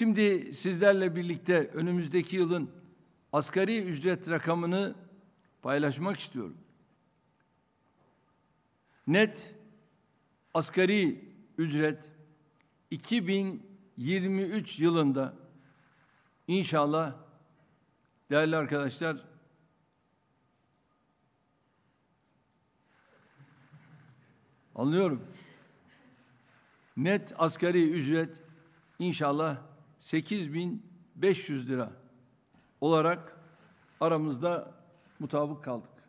Şimdi sizlerle birlikte önümüzdeki yılın asgari ücret rakamını paylaşmak istiyorum. Net asgari ücret 2023 yılında inşallah değerli arkadaşlar anlıyorum. Net asgari ücret inşallah 8500 lira olarak aramızda mutabık kaldık.